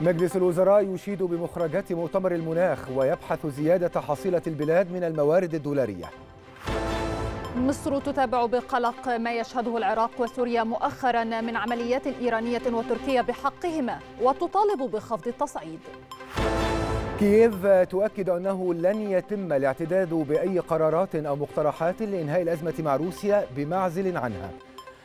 مجلس الوزراء يشيد بمخرجات مؤتمر المناخ ويبحث زيادة حصيلة البلاد من الموارد الدولارية مصر تتابع بقلق ما يشهده العراق وسوريا مؤخرا من عمليات إيرانية وتركية بحقهما وتطالب بخفض التصعيد كييف تؤكد أنه لن يتم الاعتداد بأي قرارات أو مقترحات لإنهاء الأزمة مع روسيا بمعزل عنها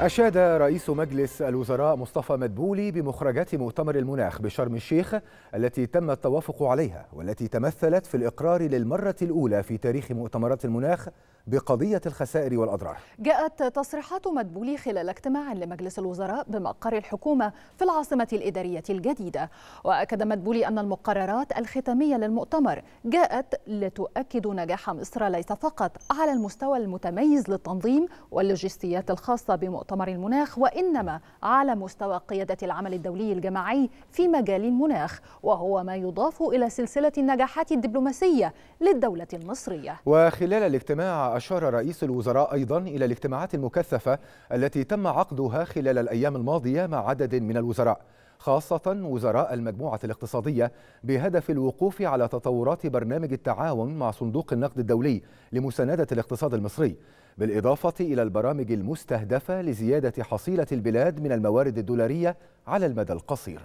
أشاد رئيس مجلس الوزراء مصطفى مدبولي بمخرجات مؤتمر المناخ بشرم الشيخ التي تم التوافق عليها والتي تمثلت في الإقرار للمرة الأولى في تاريخ مؤتمرات المناخ بقضية الخسائر والأضرار جاءت تصريحات مدبولي خلال اجتماع لمجلس الوزراء بمقر الحكومة في العاصمة الإدارية الجديدة وأكد مدبولي أن المقررات الختامية للمؤتمر جاءت لتؤكد نجاح مصر ليس فقط على المستوى المتميز للتنظيم واللوجستيات الخاصة بمؤتمر المناخ وإنما على مستوى قيادة العمل الدولي الجماعي في مجال المناخ وهو ما يضاف إلى سلسلة النجاحات الدبلوماسية للدولة المصرية وخلال الاجتماع أشار رئيس الوزراء أيضا إلى الاجتماعات المكثفة التي تم عقدها خلال الأيام الماضية مع عدد من الوزراء خاصة وزراء المجموعة الاقتصادية بهدف الوقوف على تطورات برنامج التعاون مع صندوق النقد الدولي لمساندة الاقتصاد المصري بالإضافة إلى البرامج المستهدفة لزيادة حصيلة البلاد من الموارد الدولارية على المدى القصير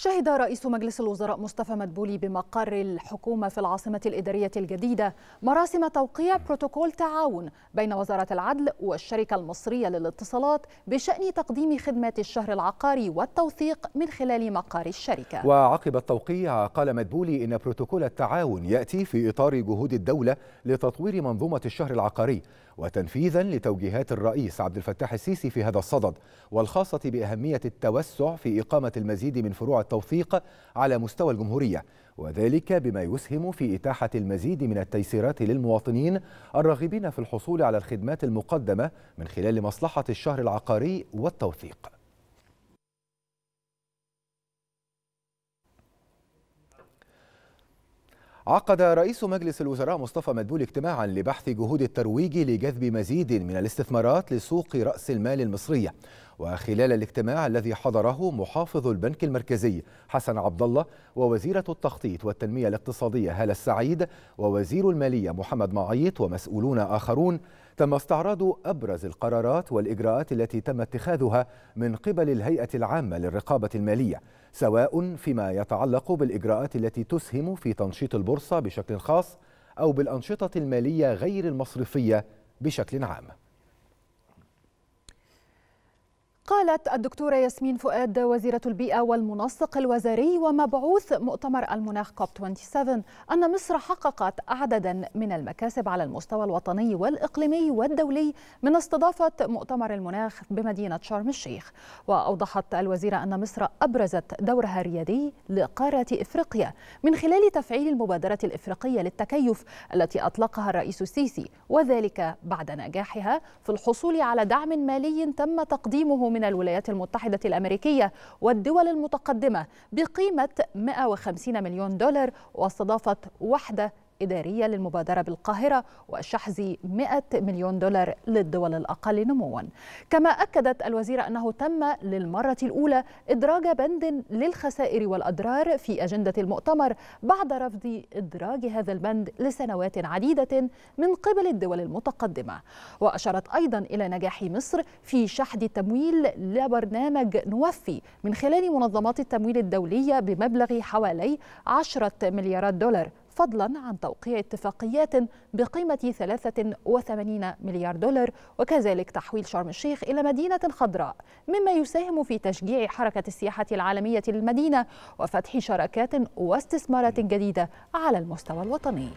شهد رئيس مجلس الوزراء مصطفى مدبولي بمقر الحكومة في العاصمة الإدارية الجديدة مراسم توقيع بروتوكول تعاون بين وزارة العدل والشركة المصرية للاتصالات بشأن تقديم خدمات الشهر العقاري والتوثيق من خلال مقر الشركة وعقب التوقيع قال مدبولي إن بروتوكول التعاون يأتي في إطار جهود الدولة لتطوير منظومة الشهر العقاري وتنفيذا لتوجيهات الرئيس عبد الفتاح السيسي في هذا الصدد والخاصة بأهمية التوسع في إقامة المزيد من فروع التوثيق على مستوى الجمهورية وذلك بما يسهم في إتاحة المزيد من التيسيرات للمواطنين الراغبين في الحصول على الخدمات المقدمة من خلال مصلحة الشهر العقاري والتوثيق عقد رئيس مجلس الوزراء مصطفى مدبول اجتماعا لبحث جهود الترويج لجذب مزيد من الاستثمارات لسوق رأس المال المصرية وخلال الاجتماع الذي حضره محافظ البنك المركزي حسن عبد الله ووزيرة التخطيط والتنمية الاقتصادية هالة السعيد ووزير المالية محمد معيط ومسؤولون آخرون تم استعراض أبرز القرارات والإجراءات التي تم اتخاذها من قبل الهيئة العامة للرقابة المالية سواء فيما يتعلق بالإجراءات التي تسهم في تنشيط البورصة بشكل خاص أو بالأنشطة المالية غير المصرفية بشكل عام قالت الدكتورة ياسمين فؤاد وزيرة البيئة والمنسق الوزاري ومبعوث مؤتمر المناخ كوب 27 أن مصر حققت عددا من المكاسب على المستوى الوطني والإقليمي والدولي من استضافة مؤتمر المناخ بمدينة شرم الشيخ وأوضحت الوزيرة أن مصر أبرزت دورها الريادي لقارة إفريقيا من خلال تفعيل المبادرة الإفريقية للتكيف التي أطلقها الرئيس السيسي وذلك بعد نجاحها في الحصول على دعم مالي تم تقديمه من من الولايات المتحدة الأمريكية والدول المتقدمة بقيمة 150 مليون دولار واستضافت وحدة إدارية للمبادرة بالقاهرة وشحذ 100 مليون دولار للدول الأقل نموا كما أكدت الوزيرة أنه تم للمرة الأولى إدراج بند للخسائر والأضرار في أجندة المؤتمر بعد رفض إدراج هذا البند لسنوات عديدة من قبل الدول المتقدمة وأشارت أيضا إلى نجاح مصر في شحذ التمويل لبرنامج نوفي من خلال منظمات التمويل الدولية بمبلغ حوالي 10 مليارات دولار فضلا عن توقيع اتفاقيات بقيمة 83 مليار دولار وكذلك تحويل شرم الشيخ إلى مدينة خضراء مما يساهم في تشجيع حركة السياحة العالمية للمدينة وفتح شراكات واستثمارات جديدة على المستوى الوطني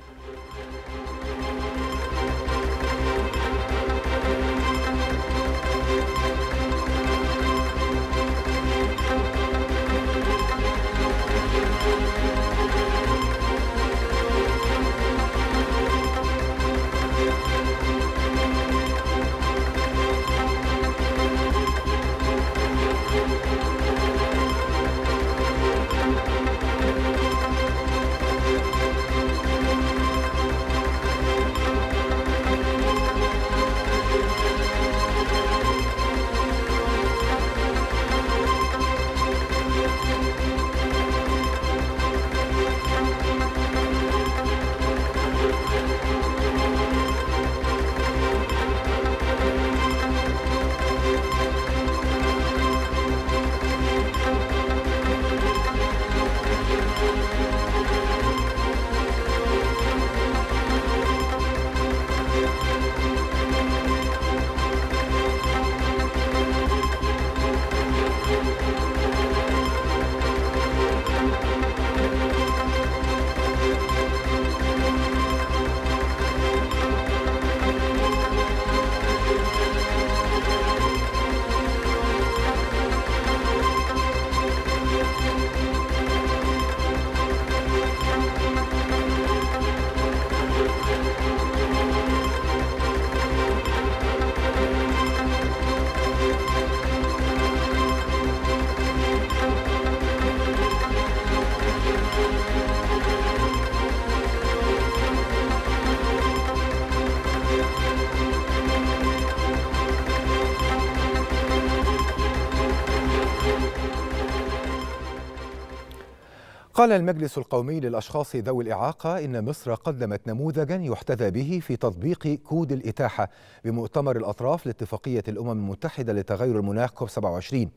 قال المجلس القومي للأشخاص ذوي الإعاقة إن مصر قدمت نموذجا يحتذى به في تطبيق كود الإتاحة بمؤتمر الأطراف لاتفاقية الأمم المتحدة لتغير المناخ كوب 27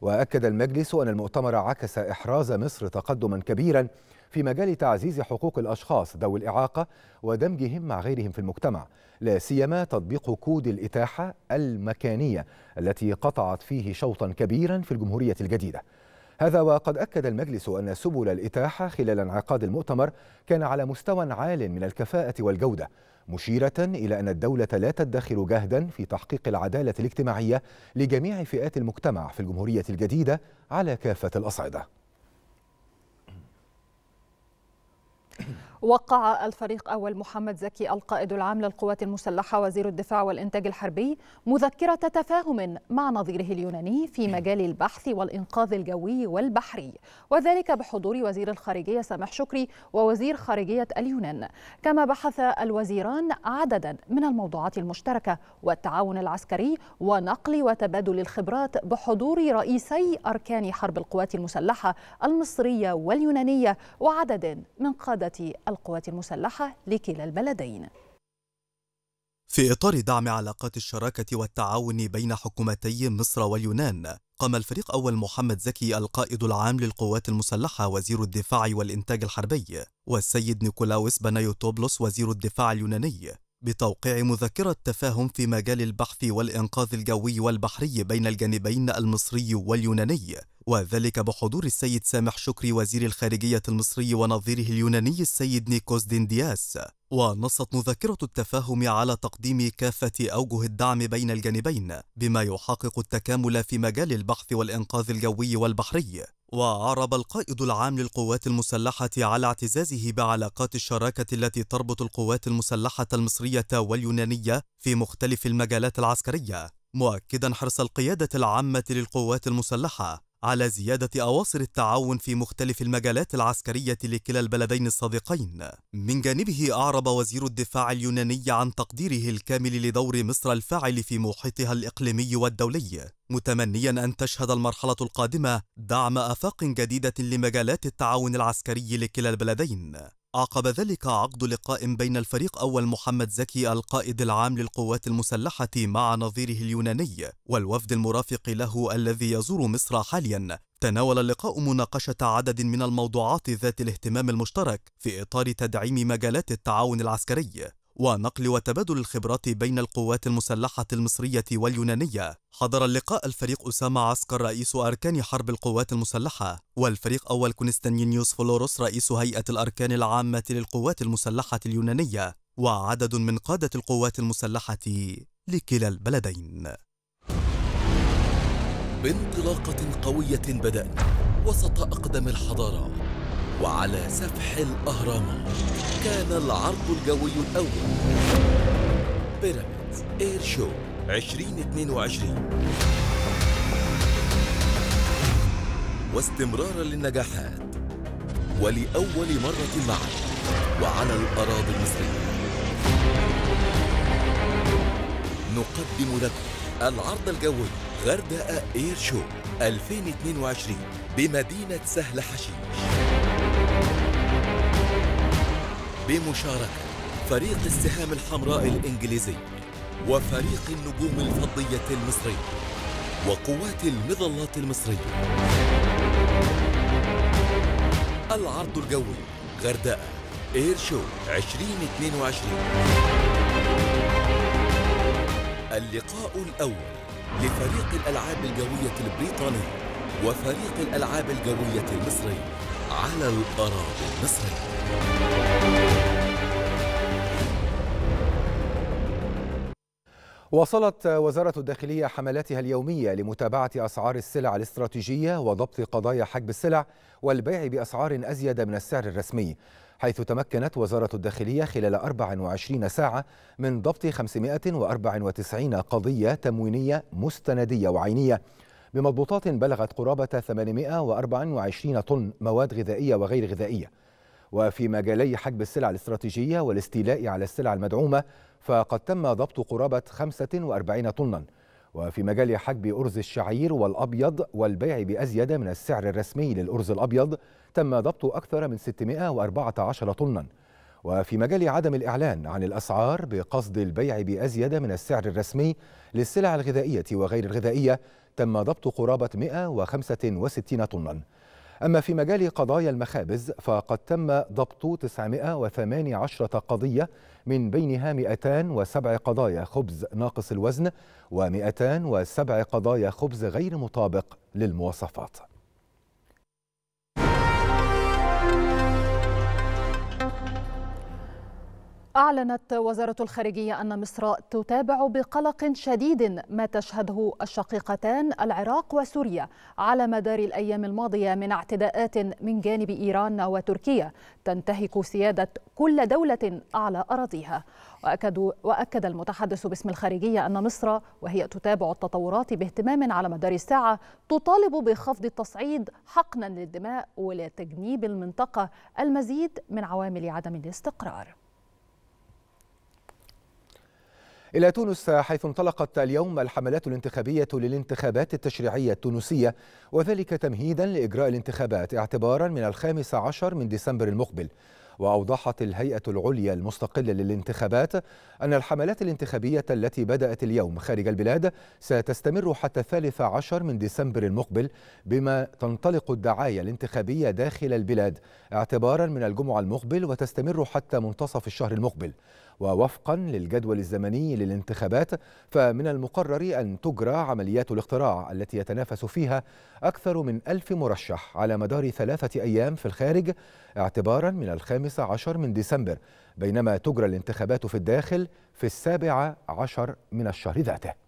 وأكد المجلس أن المؤتمر عكس إحراز مصر تقدما كبيرا في مجال تعزيز حقوق الأشخاص ذوي الإعاقة ودمجهم مع غيرهم في المجتمع لا سيما تطبيق كود الإتاحة المكانية التي قطعت فيه شوطا كبيرا في الجمهورية الجديدة هذا وقد أكد المجلس أن سبل الإتاحة خلال انعقاد المؤتمر كان على مستوى عال من الكفاءة والجودة مشيرة إلى أن الدولة لا تدخر جهدا في تحقيق العدالة الاجتماعية لجميع فئات المجتمع في الجمهورية الجديدة على كافة الأصعدة وقع الفريق أول محمد زكي القائد العام للقوات المسلحة وزير الدفاع والإنتاج الحربي مذكرة تفاهم مع نظيره اليوناني في مجال البحث والإنقاذ الجوي والبحري وذلك بحضور وزير الخارجية سامح شكري ووزير خارجية اليونان كما بحث الوزيران عددا من الموضوعات المشتركة والتعاون العسكري ونقل وتبادل الخبرات بحضور رئيسي أركان حرب القوات المسلحة المصرية واليونانية وعدد من قادة القوات المسلحة لكلا البلدين في إطار دعم علاقات الشراكة والتعاون بين حكومتي مصر واليونان قام الفريق أول محمد زكي القائد العام للقوات المسلحة وزير الدفاع والإنتاج الحربي والسيد نيكولاوس بنايوتوبلوس وزير الدفاع اليوناني بتوقيع مذكرة تفاهم في مجال البحث والإنقاذ الجوي والبحري بين الجانبين المصري واليوناني وذلك بحضور السيد سامح شكري وزير الخارجية المصري ونظيره اليوناني السيد نيكوس ديندياس ونصت مذكرة التفاهم على تقديم كافة أوجه الدعم بين الجانبين بما يحقق التكامل في مجال البحث والإنقاذ الجوي والبحري وأعرب القائد العام للقوات المسلحة على اعتزازه بعلاقات الشراكة التي تربط القوات المسلحة المصرية واليونانية في مختلف المجالات العسكرية، مؤكدا حرص القيادة العامة للقوات المسلحة على زيادة أواصر التعاون في مختلف المجالات العسكرية لكلا البلدين الصديقين. من جانبه أعرب وزير الدفاع اليوناني عن تقديره الكامل لدور مصر الفاعل في محيطها الإقليمي والدولي، متمنيا أن تشهد المرحلة القادمة دعم آفاق جديدة لمجالات التعاون العسكري لكلا البلدين. عقب ذلك عقد لقاء بين الفريق أول محمد زكي القائد العام للقوات المسلحة مع نظيره اليوناني والوفد المرافق له الذي يزور مصر حاليا تناول اللقاء مناقشة عدد من الموضوعات ذات الاهتمام المشترك في إطار تدعيم مجالات التعاون العسكري ونقل وتبادل الخبرات بين القوات المسلحة المصرية واليونانية حضر اللقاء الفريق أسامة عسكر رئيس أركان حرب القوات المسلحة والفريق أول كونستانينيوس فلوروس رئيس هيئة الأركان العامة للقوات المسلحة اليونانية وعدد من قادة القوات المسلحة لكلا البلدين بانطلاقة قوية بدأنا وسط أقدم الحضارات وعلى سفح الأهرامات كان العرض الجوي الأول بيراميدز اير شو 2022 واستمرارا للنجاحات ولأول مرة معا وعلى الأراضي المصرية نقدم لكم العرض الجوي غردقة اير شو 2022 بمدينة سهل حشيش بمشاركة فريق السهام الحمراء الإنجليزي وفريق النجوم الفضية المصري وقوات المظلات المصرية العرض الجوي غرداء اير شو 2022 اللقاء الأول لفريق الألعاب الجوية البريطاني وفريق الألعاب الجوية المصري على الأراضي المصرية واصلت وزارة الداخلية حملاتها اليومية لمتابعة أسعار السلع الاستراتيجية وضبط قضايا حجب السلع والبيع بأسعار أزيد من السعر الرسمي حيث تمكنت وزارة الداخلية خلال 24 ساعة من ضبط 594 قضية تموينية مستندية وعينية بمضبوطات بلغت قرابة 824 طن مواد غذائية وغير غذائية وفي مجالي حجب السلع الاستراتيجية والاستيلاء على السلع المدعومة فقد تم ضبط قرابة 45 طناً وفي مجال حجب أرز الشعير والأبيض والبيع بأزيد من السعر الرسمي للأرز الأبيض تم ضبط أكثر من 614 طناً وفي مجال عدم الإعلان عن الأسعار بقصد البيع بأزيد من السعر الرسمي للسلع الغذائية وغير الغذائية تم ضبط قرابة 165 طناً أما في مجال قضايا المخابز فقد تم ضبط 918 قضية من بينها 207 قضايا خبز ناقص الوزن و207 قضايا خبز غير مطابق للمواصفات أعلنت وزارة الخارجية أن مصر تتابع بقلق شديد ما تشهده الشقيقتان العراق وسوريا على مدار الأيام الماضية من اعتداءات من جانب إيران وتركيا تنتهك سيادة كل دولة على أراضيها وأكد, وأكد المتحدث باسم الخارجية أن مصر وهي تتابع التطورات باهتمام على مدار الساعة تطالب بخفض التصعيد حقنا للدماء ولتجنيب المنطقة المزيد من عوامل عدم الاستقرار إلى تونس حيث انطلقت اليوم الحملات الانتخابية للانتخابات التشريعية التونسية وذلك تمهيدا لإجراء الانتخابات اعتبارا من الخامس عشر من ديسمبر المقبل وأوضحت الهيئة العليا المستقلة للانتخابات أن الحملات الانتخابية التي بدأت اليوم خارج البلاد ستستمر حتى الثالث عشر من ديسمبر المقبل بما تنطلق الدعاية الانتخابية داخل البلاد اعتبارا من الجمعة المقبل وتستمر حتى منتصف الشهر المقبل ووفقا للجدول الزمني للانتخابات فمن المقرر أن تجرى عمليات الاقتراع التي يتنافس فيها أكثر من ألف مرشح على مدار ثلاثة أيام في الخارج اعتبارا من الخامس عشر من ديسمبر بينما تجرى الانتخابات في الداخل في السابع عشر من الشهر ذاته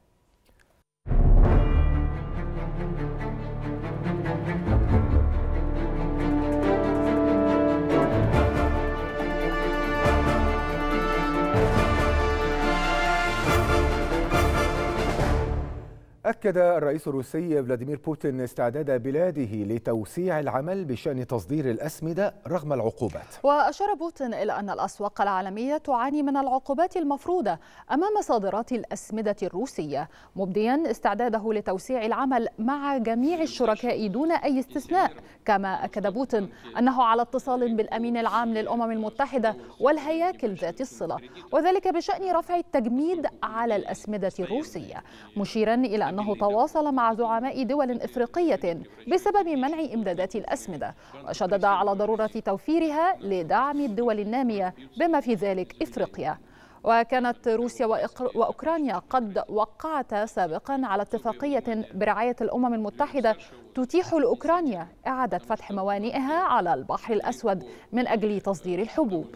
أكد الرئيس الروسي فلاديمير بوتين استعداد بلاده لتوسيع العمل بشأن تصدير الأسمدة رغم العقوبات وأشار بوتين إلى أن الأسواق العالمية تعاني من العقوبات المفروضة أمام صادرات الأسمدة الروسية مبديا استعداده لتوسيع العمل مع جميع الشركاء دون أي استثناء كما أكد بوتين أنه على اتصال بالأمين العام للأمم المتحدة والهياكل ذات الصلة وذلك بشأن رفع التجميد على الأسمدة الروسية مشيرا إلى أن أنه تواصل مع زعماء دول إفريقية بسبب منع إمدادات الأسمدة وشدد على ضرورة توفيرها لدعم الدول النامية بما في ذلك إفريقيا وكانت روسيا وأوكرانيا قد وقعتا سابقا على اتفاقية برعاية الأمم المتحدة تتيح لأوكرانيا إعادة فتح موانئها على البحر الأسود من أجل تصدير الحبوب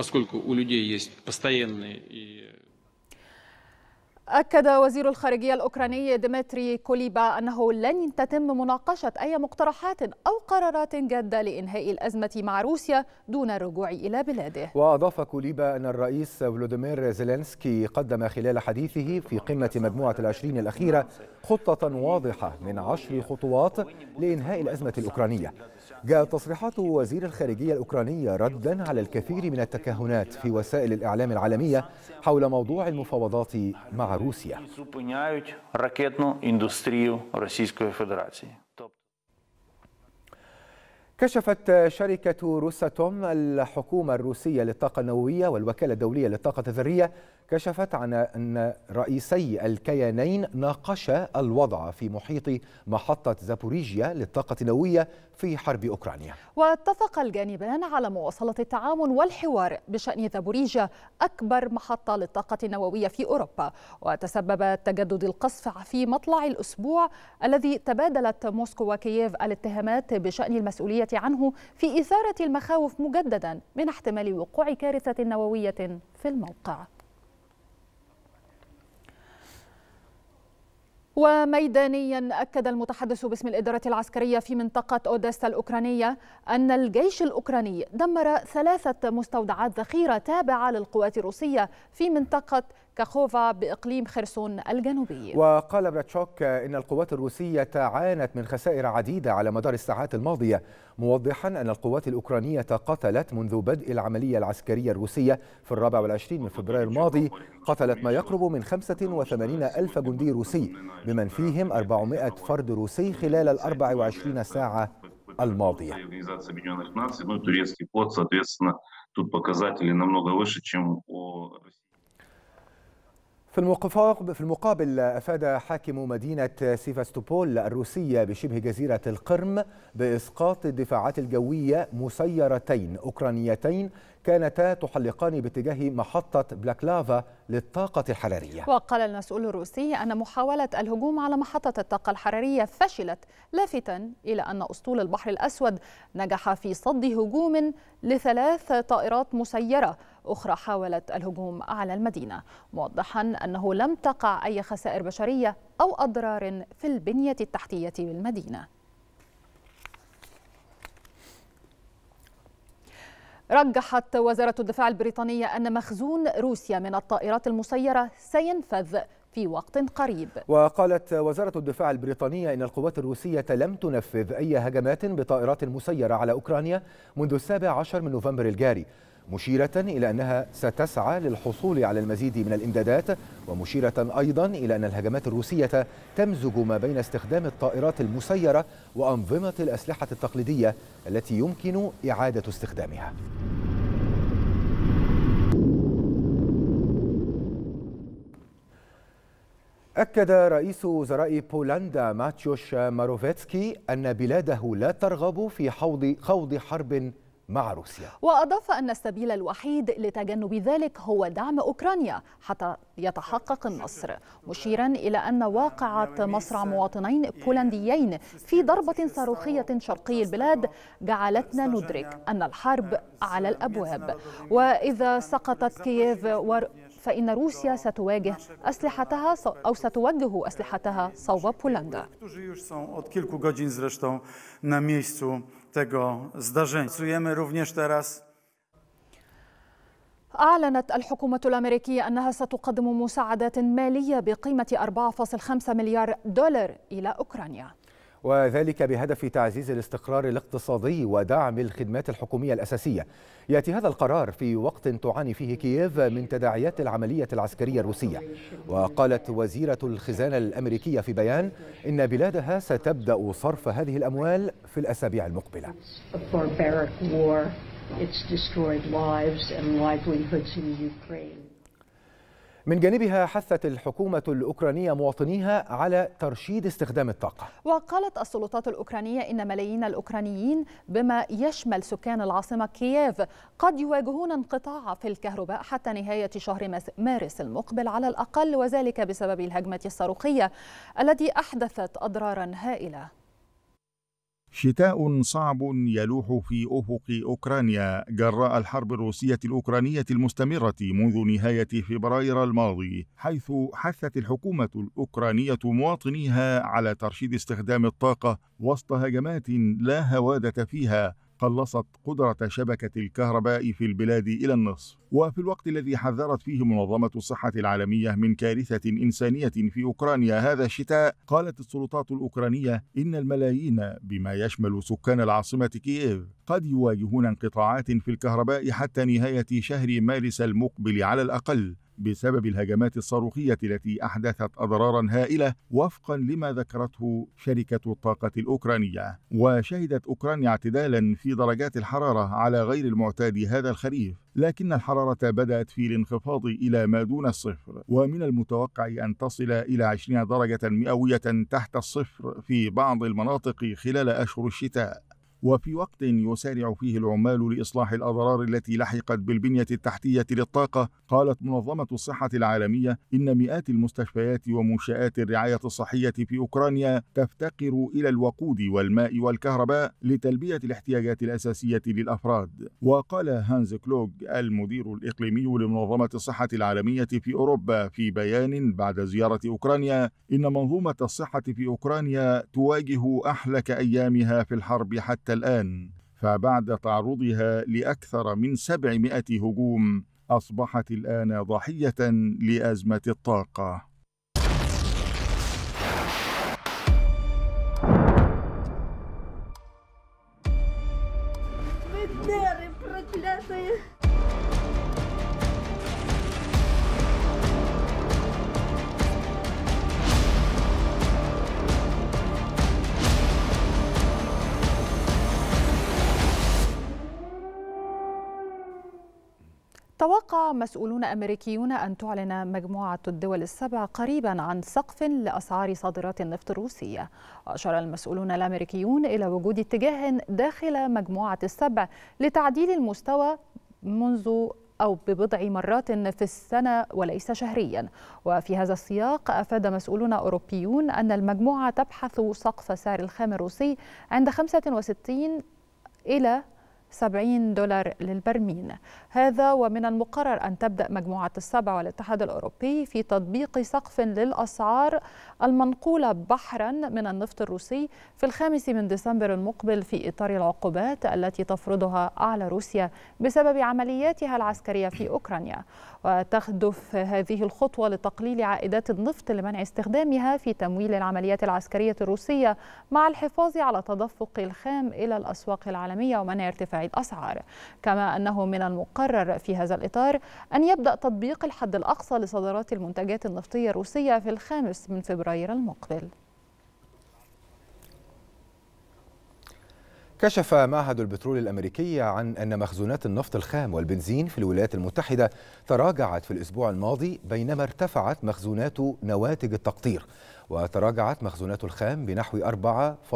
поскольку у людей есть постоянные أكد وزير الخارجية الأوكراني ديمتري كوليبا أنه لن تتم مناقشة أي مقترحات أو قرارات جادة لإنهاء الأزمة مع روسيا دون الرجوع إلى بلاده وأضاف كوليبا أن الرئيس فلوديمير زيلينسكي قدم خلال حديثه في قمة مجموعة العشرين الأخيرة خطة واضحة من عشر خطوات لإنهاء الأزمة الأوكرانية جاءت تصريحات وزير الخارجية الأوكرانية ردا على الكثير من التكهنات في وسائل الإعلام العالمية حول موضوع المفاوضات مع روسيا كشفت شركة روساتوم الحكومة الروسية للطاقة النووية والوكالة الدولية للطاقة الذرية كشفت عن أن رئيسي الكيانين ناقشا الوضع في محيط محطة زابوريجيا للطاقة النووية في حرب أوكرانيا واتفق الجانبان على مواصلة التعاون والحوار بشأن زابوريجيا أكبر محطة للطاقة النووية في أوروبا وتسبب تجدد القصف في مطلع الأسبوع الذي تبادلت موسكو وكييف الاتهامات بشأن المسؤولية عنه في إثارة المخاوف مجددا من احتمال وقوع كارثة نووية في الموقع وميدانيا أكد المتحدث باسم الإدارة العسكرية في منطقة أوديستا الأوكرانية أن الجيش الأوكراني دمر ثلاثة مستودعات ذخيرة تابعة للقوات الروسية في منطقة كاخوفا بإقليم خرسون الجنوبي وقال براتشوك إن القوات الروسية عانت من خسائر عديدة على مدار الساعات الماضية موضحا أن القوات الأوكرانية قتلت منذ بدء العملية العسكرية الروسية في الرابع والعشرين من فبراير الماضي قتلت ما يقرب من 85 ألف جندي روسي بمن فيهم 400 فرد روسي خلال ال 24 ساعة الماضية في المقابل في المقابل افاد حاكم مدينه سيفاستوبول الروسيه بشبه جزيره القرم باسقاط الدفاعات الجويه مسيرتين اوكرانيتين كانتا تحلقان باتجاه محطة بلاكلافا للطاقة الحرارية وقال المسؤول الروسي أن محاولة الهجوم على محطة الطاقة الحرارية فشلت لافتا إلى أن أسطول البحر الأسود نجح في صد هجوم لثلاث طائرات مسيرة أخرى حاولت الهجوم على المدينة موضحا أنه لم تقع أي خسائر بشرية أو أضرار في البنية التحتية بالمدينة رجحت وزارة الدفاع البريطانية أن مخزون روسيا من الطائرات المسيرة سينفذ في وقت قريب وقالت وزارة الدفاع البريطانية إن القوات الروسية لم تنفذ أي هجمات بطائرات مسيرة على أوكرانيا منذ السابع عشر من نوفمبر الجاري مشيرة إلى أنها ستسعى للحصول على المزيد من الإمدادات ومشيرة أيضا إلى أن الهجمات الروسية تمزج ما بين استخدام الطائرات المسيرة وأنظمة الأسلحة التقليدية التي يمكن إعادة استخدامها أكد رئيس وزراء بولندا ماتيوش ماروفيتسكي أن بلاده لا ترغب في خوض حرب مع روسيا وأضاف أن السبيل الوحيد لتجنب ذلك هو دعم أوكرانيا حتى يتحقق النصر مشيرا إلى أن واقعة مصرع مواطنين بولنديين في ضربة صاروخية شرقي البلاد جعلتنا ندرك أن الحرب على الأبواب وإذا سقطت كييف ور... فإن روسيا ستواجه أسلحتها أو ستوجه أسلحتها صوب بولندا. tego zdarzenia. Pracujemy również teraz أعلنت الحكومة الأمريكية أنها ستقدم مساعدات مالية بقيمة 4.5 مليار دولار إلى أوكرانيا وذلك بهدف تعزيز الاستقرار الاقتصادي ودعم الخدمات الحكومية الأساسية يأتي هذا القرار في وقت تعاني فيه كييف من تداعيات العملية العسكرية الروسية وقالت وزيرة الخزانة الأمريكية في بيان إن بلادها ستبدأ صرف هذه الأموال في الأسابيع المقبلة It's destroyed lives and livelihoods in Ukraine. من جانبها حثت الحكومة الأوكرانية مواطنيها على ترشيد استخدام الطاقة وقالت السلطات الأوكرانية إن ملايين الأوكرانيين بما يشمل سكان العاصمة كييف قد يواجهون انقطاع في الكهرباء حتى نهاية شهر مارس المقبل على الأقل وذلك بسبب الهجمة الصاروخية التي أحدثت أضرارا هائلة شتاء صعب يلوح في أفق أوكرانيا جراء الحرب الروسية الأوكرانية المستمرة منذ نهاية فبراير الماضي حيث حثت الحكومة الأوكرانية مواطنيها على ترشيد استخدام الطاقة وسط هجمات لا هوادة فيها قلصت قدرة شبكة الكهرباء في البلاد إلى النصف وفي الوقت الذي حذرت فيه منظمة الصحة العالمية من كارثة إنسانية في أوكرانيا هذا الشتاء قالت السلطات الأوكرانية إن الملايين بما يشمل سكان العاصمة كييف قد يواجهون انقطاعات في الكهرباء حتى نهاية شهر مارس المقبل على الأقل بسبب الهجمات الصاروخية التي أحدثت أضرارا هائلة وفقا لما ذكرته شركة الطاقة الأوكرانية وشهدت أوكرانيا اعتدالا في درجات الحرارة على غير المعتاد هذا الخريف لكن الحرارة بدأت في الانخفاض إلى ما دون الصفر ومن المتوقع أن تصل إلى 20 درجة مئوية تحت الصفر في بعض المناطق خلال أشهر الشتاء وفي وقت يسارع فيه العمال لإصلاح الأضرار التي لحقت بالبنية التحتية للطاقة قالت منظمة الصحة العالمية إن مئات المستشفيات ومنشآت الرعاية الصحية في أوكرانيا تفتقر إلى الوقود والماء والكهرباء لتلبية الاحتياجات الأساسية للأفراد وقال هانز كلوغ المدير الإقليمي لمنظمة الصحة العالمية في أوروبا في بيان بعد زيارة أوكرانيا إن منظومة الصحة في أوكرانيا تواجه أحلك أيامها في الحرب حتى الآن فبعد تعرضها لأكثر من 700 هجوم أصبحت الآن ضحية لأزمة الطاقة يتوقع مسؤولون أمريكيون أن تعلن مجموعة الدول السبع قريبا عن سقف لأسعار صادرات النفط الروسية وأشار المسؤولون الأمريكيون إلى وجود اتجاه داخل مجموعة السبع لتعديل المستوى منذ أو ببضع مرات في السنة وليس شهريا وفي هذا السياق أفاد مسؤولون أوروبيون أن المجموعة تبحث سقف سعر الخام الروسي عند 65 إلى 70 دولار للبرميل هذا ومن المقرر أن تبدأ مجموعة السبع والاتحاد الأوروبي في تطبيق سقف للأسعار المنقولة بحرا من النفط الروسي في الخامس من ديسمبر المقبل في إطار العقوبات التي تفرضها على روسيا بسبب عملياتها العسكرية في أوكرانيا وتهدف هذه الخطوة لتقليل عائدات النفط لمنع استخدامها في تمويل العمليات العسكرية الروسية مع الحفاظ على تدفق الخام إلى الأسواق العالمية ومنع ارتفاع الأسعار كما أنه من المقرر في هذا الإطار أن يبدأ تطبيق الحد الأقصى لصادرات المنتجات النفطية الروسية في الخامس من فبراير فبراير المقبل كشف معهد البترول الأمريكي عن أن مخزونات النفط الخام والبنزين في الولايات المتحدة تراجعت في الأسبوع الماضي بينما ارتفعت مخزونات نواتج التقطير وتراجعت مخزونات الخام بنحو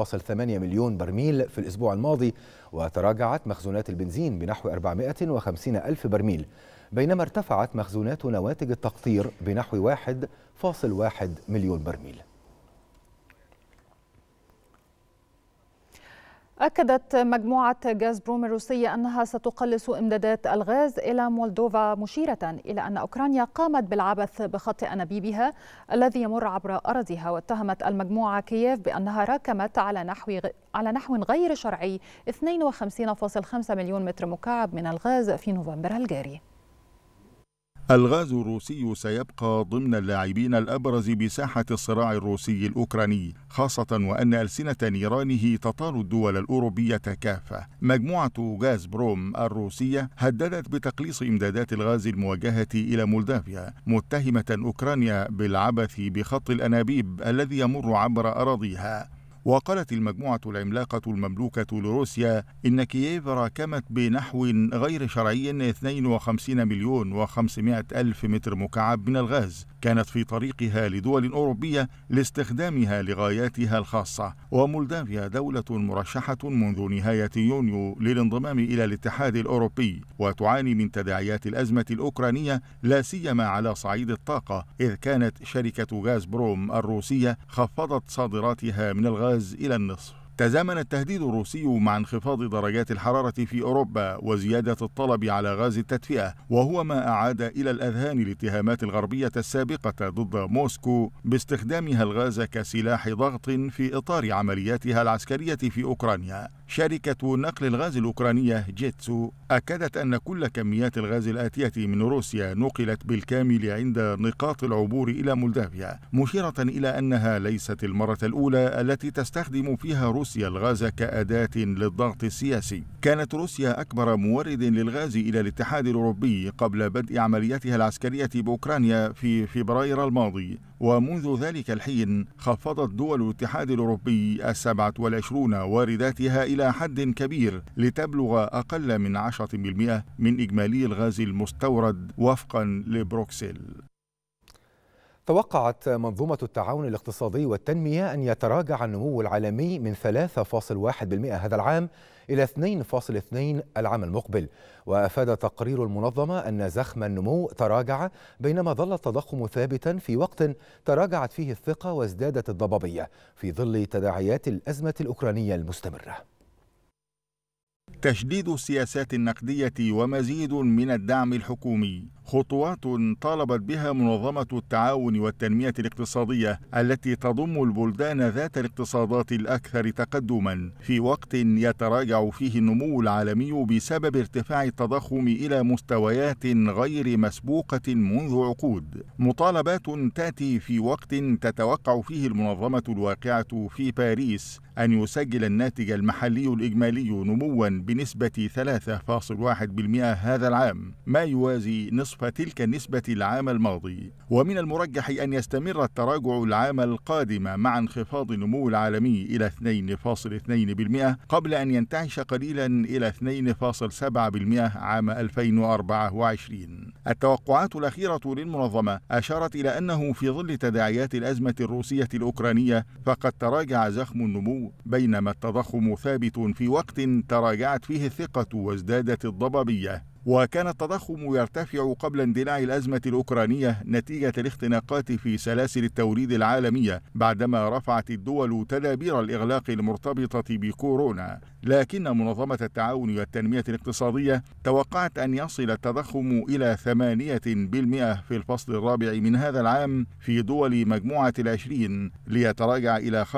4.8 مليون برميل في الأسبوع الماضي وتراجعت مخزونات البنزين بنحو 450 ألف برميل بينما ارتفعت مخزونات نواتج التقطير بنحو 1 فاصل واحد مليون برميل أكدت مجموعة غاز بروم الروسية أنها ستقلص إمدادات الغاز إلى مولدوفا مشيرة إلى أن أوكرانيا قامت بالعبث بخط أنابيبها الذي يمر عبر أراضيها واتهمت المجموعة كييف بأنها راكمت على نحو على نحو غير شرعي 52.5 مليون متر مكعب من الغاز في نوفمبر الجاري. الغاز الروسي سيبقى ضمن اللاعبين الأبرز بساحة الصراع الروسي الأوكراني خاصة وأن ألسنة نيرانه تطال الدول الأوروبية كافة مجموعة غاز بروم الروسية هددت بتقليص إمدادات الغاز الموجهة إلى مولدافيا متهمة أوكرانيا بالعبث بخط الأنابيب الذي يمر عبر أراضيها وقالت المجموعة العملاقة المملوكة لروسيا إن كييف راكمت بنحو غير شرعي 52 مليون و500 ألف متر مكعب من الغاز كانت في طريقها لدول أوروبية لاستخدامها لغاياتها الخاصة ومولدافيا دولة مرشحة منذ نهاية يونيو للانضمام إلى الاتحاد الأوروبي وتعاني من تداعيات الأزمة الأوكرانية لا سيما على صعيد الطاقة إذ كانت شركة غاز بروم الروسية خفضت صادراتها من الغاز إلى النصف تزامن التهديد الروسي مع انخفاض درجات الحرارة في أوروبا وزيادة الطلب على غاز التدفئة وهو ما أعاد إلى الأذهان الاتهامات الغربية السابقة ضد موسكو باستخدامها الغاز كسلاح ضغط في إطار عملياتها العسكرية في أوكرانيا شركة نقل الغاز الأوكرانية جيتسو أكدت أن كل كميات الغاز الآتية من روسيا نقلت بالكامل عند نقاط العبور إلى مولدافيا مشيرة إلى أنها ليست المرة الأولى التي تستخدم فيها روسيا روسيا الغاز كأداة للضغط السياسي كانت روسيا أكبر مورد للغاز إلى الاتحاد الأوروبي قبل بدء عملياتها العسكرية بأوكرانيا في فبراير الماضي ومنذ ذلك الحين خفضت دول الاتحاد الأوروبي السبعة والعشرون وارداتها إلى حد كبير لتبلغ أقل من 10% من إجمالي الغاز المستورد وفقا لبروكسل توقعت منظومة التعاون الاقتصادي والتنمية أن يتراجع النمو العالمي من 3.1% هذا العام إلى 2.2 العام المقبل وأفاد تقرير المنظمة أن زخم النمو تراجع بينما ظل التضخم ثابتا في وقت تراجعت فيه الثقة وازدادت الضبابية في ظل تداعيات الأزمة الأوكرانية المستمرة تشديد السياسات النقدية ومزيد من الدعم الحكومي خطوات طالبت بها منظمة التعاون والتنمية الاقتصادية التي تضم البلدان ذات الاقتصادات الأكثر تقدما في وقت يتراجع فيه النمو العالمي بسبب ارتفاع التضخم إلى مستويات غير مسبوقة منذ عقود مطالبات تأتي في وقت تتوقع فيه المنظمة الواقعة في باريس أن يسجل الناتج المحلي الإجمالي نموا بنسبة 3.1% هذا العام ما يوازي نصف نصف تلك النسبة العام الماضي ومن المرجح أن يستمر التراجع العام القادم مع انخفاض النمو العالمي إلى 2.2% قبل أن ينتعش قليلا إلى 2.7% عام 2024 التوقعات الأخيرة للمنظمة أشارت إلى أنه في ظل تداعيات الأزمة الروسية الأوكرانية فقد تراجع زخم النمو بينما التضخم ثابت في وقت تراجعت فيه الثقة وازدادت الضبابية وكان التضخم يرتفع قبل اندلاع الأزمة الأوكرانية نتيجة الاختناقات في سلاسل التوريد العالمية بعدما رفعت الدول تدابير الإغلاق المرتبطة بكورونا لكن منظمة التعاون والتنمية الاقتصادية توقعت أن يصل التضخم إلى 8% في الفصل الرابع من هذا العام في دول مجموعة العشرين ليتراجع إلى 5.5%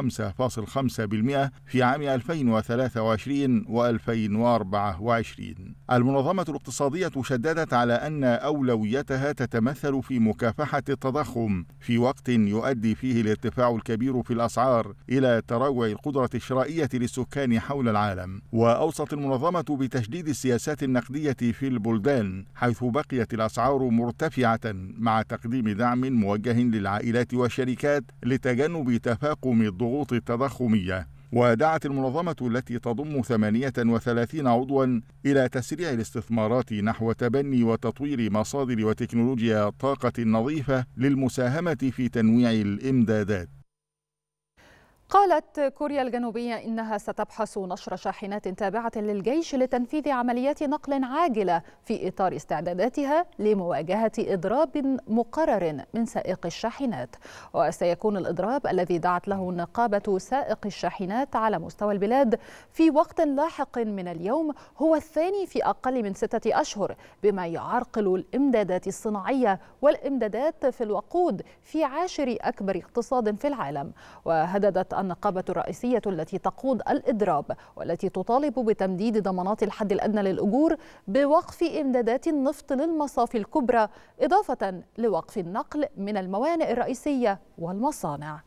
في عام 2023 و 2024 المنظمة الاقتصادية الاقتصادية شددت على أن أولويتها تتمثل في مكافحة التضخم في وقت يؤدي فيه الارتفاع الكبير في الأسعار إلى تراجع القدرة الشرائية للسكان حول العالم وأوصت المنظمة بتشديد السياسات النقدية في البلدان حيث بقيت الأسعار مرتفعة مع تقديم دعم موجه للعائلات والشركات لتجنب تفاقم الضغوط التضخمية ودعت المنظمة التي تضم 38 عضوا إلى تسريع الاستثمارات نحو تبني وتطوير مصادر وتكنولوجيا طاقة نظيفة للمساهمة في تنويع الإمدادات قالت كوريا الجنوبية إنها ستبحث نشر شاحنات تابعة للجيش لتنفيذ عمليات نقل عاجلة في إطار استعداداتها لمواجهة إضراب مقرر من سائق الشاحنات وسيكون الإضراب الذي دعت له نقابة سائق الشاحنات على مستوى البلاد في وقت لاحق من اليوم هو الثاني في أقل من ستة أشهر بما يعرقل الإمدادات الصناعية والإمدادات في الوقود في عاشر أكبر اقتصاد في العالم وهددت النقابة الرئيسية التي تقود الإضراب والتي تطالب بتمديد ضمانات الحد الأدنى للأجور بوقف إمدادات النفط للمصافي الكبرى إضافة لوقف النقل من الموانئ الرئيسية والمصانع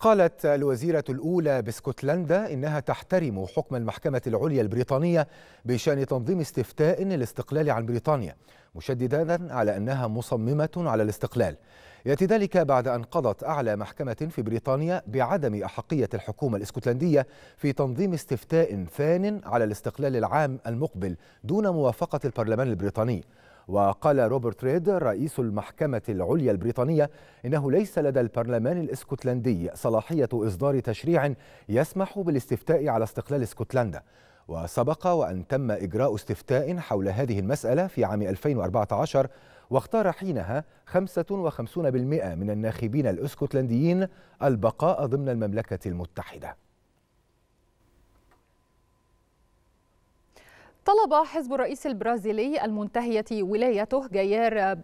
قالت الوزيرة الأولى باسكتلندا إنها تحترم حكم المحكمة العليا البريطانية بشأن تنظيم استفتاء للاستقلال عن بريطانيا مشددا على أنها مصممة على الاستقلال يأتي ذلك بعد أن قضت أعلى محكمة في بريطانيا بعدم أحقية الحكومة الإسكتلندية في تنظيم استفتاء ثان على الاستقلال العام المقبل دون موافقة البرلمان البريطاني وقال روبرت ريد رئيس المحكمة العليا البريطانية إنه ليس لدى البرلمان الإسكتلندي صلاحية إصدار تشريع يسمح بالاستفتاء على استقلال اسكتلندا وسبق وأن تم إجراء استفتاء حول هذه المسألة في عام 2014 واختار حينها 55% من الناخبين الاسكتلنديين البقاء ضمن المملكة المتحدة طلب حزب الرئيس البرازيلي المنتهية ولايته جيار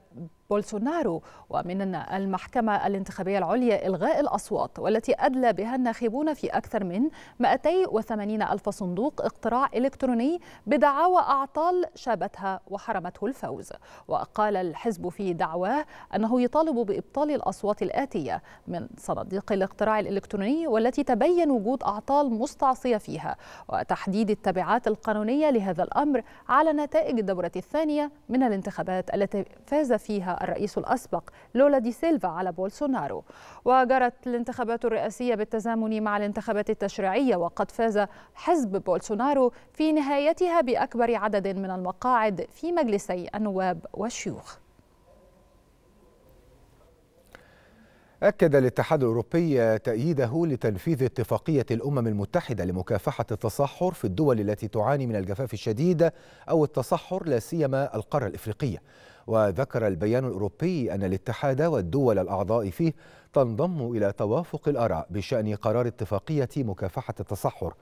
بولسونارو ومن المحكمة الانتخابية العليا إلغاء الأصوات والتي أدلى بها الناخبون في أكثر من 280 ألف صندوق اقتراع إلكتروني بدعاوى أعطال شابتها وحرمته الفوز وقال الحزب في دعواه أنه يطالب بإبطال الأصوات الآتية من صناديق الاقتراع الإلكتروني والتي تبين وجود أعطال مستعصية فيها وتحديد التبعات القانونية لهذا الأمر على نتائج الدورة الثانية من الانتخابات التي فاز فيها الرئيس الأسبق لولا دي سيلفا على بولسونارو وجرت الانتخابات الرئاسية بالتزامن مع الانتخابات التشريعية وقد فاز حزب بولسونارو في نهايتها بأكبر عدد من المقاعد في مجلسي النواب والشيوخ أكد الاتحاد الأوروبي تأييده لتنفيذ اتفاقية الأمم المتحدة لمكافحة التصحر في الدول التي تعاني من الجفاف الشديد أو التصحر لا سيما القارة الإفريقية. وذكر البيان الأوروبي أن الاتحاد والدول الأعضاء فيه تنضم إلى توافق الآراء بشأن قرار اتفاقية مكافحة التصحر